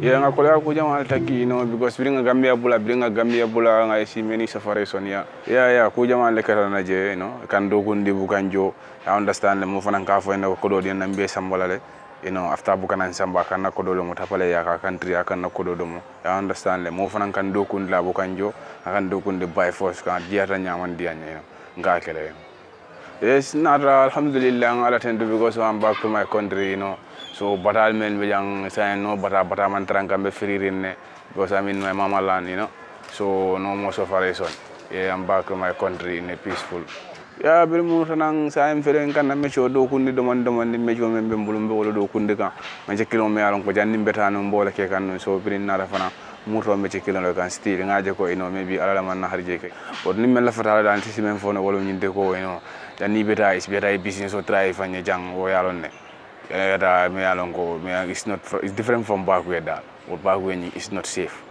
ye nga kolya ko jama ta kino because biri a gambia bula biri nga gambia bula nga esi meni safare sonia ya ya ko jama le kata na je no kan do ko ndi bu kan jo i understand mo fanan ka fo ko do den nambe sambola le you know after bu kanan samba kan na ko do mo tapale ya ka country ya kan na ko do mo i understand le mo fanan kan do ko ndi la bu kan jo kan do ko ndi by force kan diata nyaman dianya you nga kele you know. It's not uh, alhamdulillah all attend because I'm back to my country, you know. So but i batal men be young saying no am bata man trankambe free because I'm in my mama land, you know. So no more separation. Yeah, I'm back in my country in a peaceful. Yeah, bil mu tanang sa am fere kan na mecho do kundi do man do man mecho men be mbulum be wala do kundi kan man je kilo me alon ko janni betano mbola ke kan so birin na rafana muto me je kilo kan stil ngaje ko ino maybe alala man na harje ke bod nim men la fatala dan tisi men fona wala nyinde ko ino janni beta is beta business o try fanye jang o yalon ne ya da me alon ko me is not it's different from back where that what back when is not safe